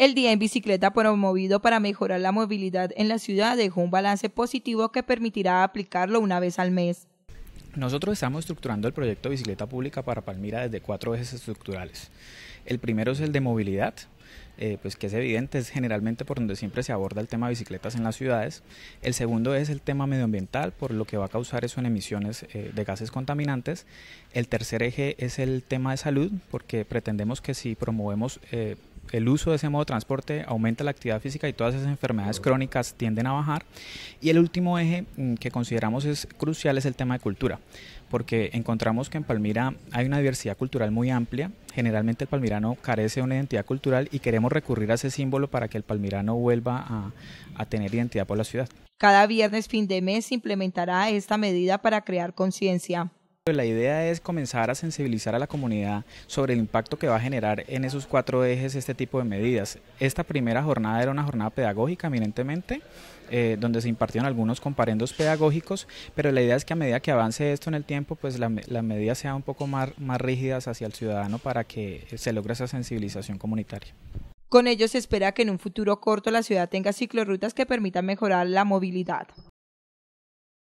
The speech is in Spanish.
El Día en Bicicleta promovido para mejorar la movilidad en la ciudad dejó un balance positivo que permitirá aplicarlo una vez al mes. Nosotros estamos estructurando el proyecto de Bicicleta Pública para Palmira desde cuatro ejes estructurales. El primero es el de movilidad, eh, pues que es evidente, es generalmente por donde siempre se aborda el tema de bicicletas en las ciudades. El segundo es el tema medioambiental, por lo que va a causar eso en emisiones eh, de gases contaminantes. El tercer eje es el tema de salud, porque pretendemos que si promovemos eh, el uso de ese modo de transporte aumenta la actividad física y todas esas enfermedades crónicas tienden a bajar. Y el último eje mm, que consideramos es crucial es el tema de cultura, porque encontramos que en Palmira hay una diversidad cultural muy amplia. Generalmente el palmirano carece de una identidad cultural y queremos recurrir a ese símbolo para que el palmirano vuelva a, tener identidad por la ciudad. Cada viernes fin de mes implementará esta medida para crear conciencia. Pues la idea es comenzar a sensibilizar a la comunidad sobre el impacto que va a generar en esos cuatro ejes este tipo de medidas. Esta primera jornada era una jornada pedagógica eminentemente, eh, donde se impartieron algunos comparendos pedagógicos, pero la idea es que a medida que avance esto en el tiempo, pues las la medidas sean un poco más, más rígidas hacia el ciudadano para que se logre esa sensibilización comunitaria. Con ello se espera que en un futuro corto la ciudad tenga ciclorrutas que permitan mejorar la movilidad.